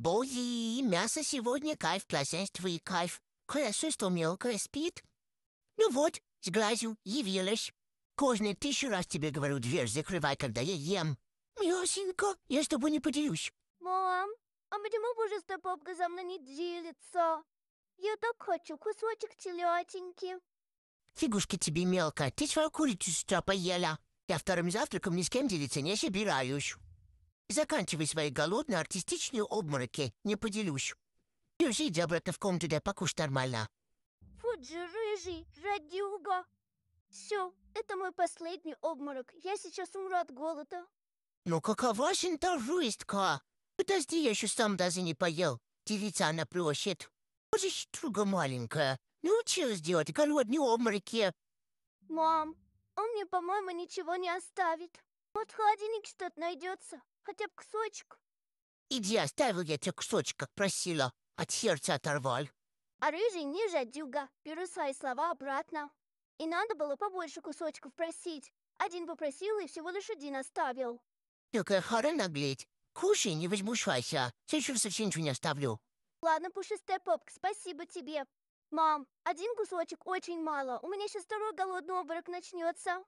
Бози, мясо сегодня кайф, пласенствуй кайф. Хорошо, что мелкая спит. Ну вот, с глазу явилась. Кожный, тысячу раз тебе говорю, дверь закрывай, когда я ем. Милосенька, я с тобой не поделюсь. Мам, а почему божественная папка за мной не делится? Я так хочу кусочек телятеньки. Фигушки тебе мелко, ты свою курицу с утра поела. Я вторым завтраком ни с кем делиться не собираюсь. Заканчивай свои голодные артистичные обмороки, не поделюсь. Люси, обратно в комнату, дай покушь нормально. Вот же рыжий, радюга. Все, это мой последний обморок. Я сейчас умру от голода. Ну какова шантажистка? Подожди, я еще сам даже не поел. Девица она просит. Можешь, друга маленькая, научилась делать голодные обмороки? Мам, он мне, по-моему, ничего не оставит. Вот в холодильнике-то найдется, хотя бы кусочек. Иди, оставил я тебе кусочек, как просила. От сердца оторвал. А рыжий не жадюга. Беру свои слова обратно. И надо было побольше кусочков просить. Один попросил и всего лишь один оставил. Только хора наглеть. Кушай, не возмущайся. сейчас еще совсем ничего не оставлю. Ладно, пушистая попка, спасибо тебе. Мам, один кусочек очень мало. У меня сейчас второй голодный обморок начнется.